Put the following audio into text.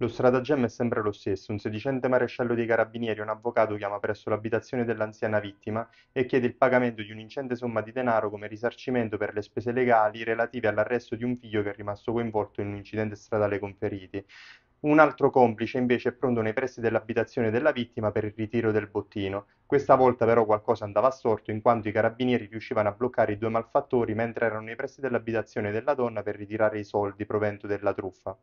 Lo stratagemma è sempre lo stesso, un sedicente maresciallo dei carabinieri e un avvocato chiama presso l'abitazione dell'anziana vittima e chiede il pagamento di un'incente somma di denaro come risarcimento per le spese legali relative all'arresto di un figlio che è rimasto coinvolto in un incidente stradale con feriti. Un altro complice invece è pronto nei pressi dell'abitazione della vittima per il ritiro del bottino. Questa volta però qualcosa andava storto in quanto i carabinieri riuscivano a bloccare i due malfattori mentre erano nei pressi dell'abitazione della donna per ritirare i soldi provento della truffa.